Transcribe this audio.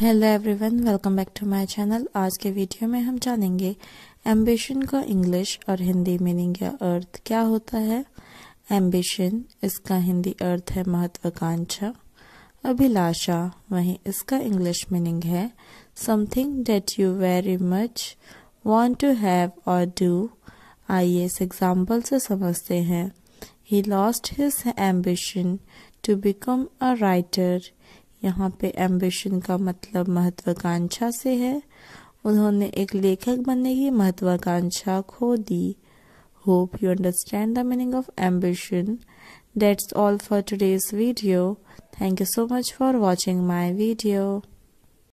hello everyone welcome back to my channel आज के video में हम जानेंगे एम्बिशन का इंग्लिश और हिंदी मीनिंग या अर्थ क्या होता है एम्बिशन इसका हिंदी अर्थ है महत्वाकांक्षा अभिलाषा वहीं इसका इंग्लिश मीनिंग है something that you very much want to have और डू आइए इस एग्जांपल से समझते हैं he lost his ambition to become a writer यहाँ पे एम्बिशन का मतलब महत्वाकांक्षा से है उन्होंने एक लेखक बनने की महत्वाकांक्षा खो दी hope you understand the meaning of ambition that's all for today's video thank you so much for watching my video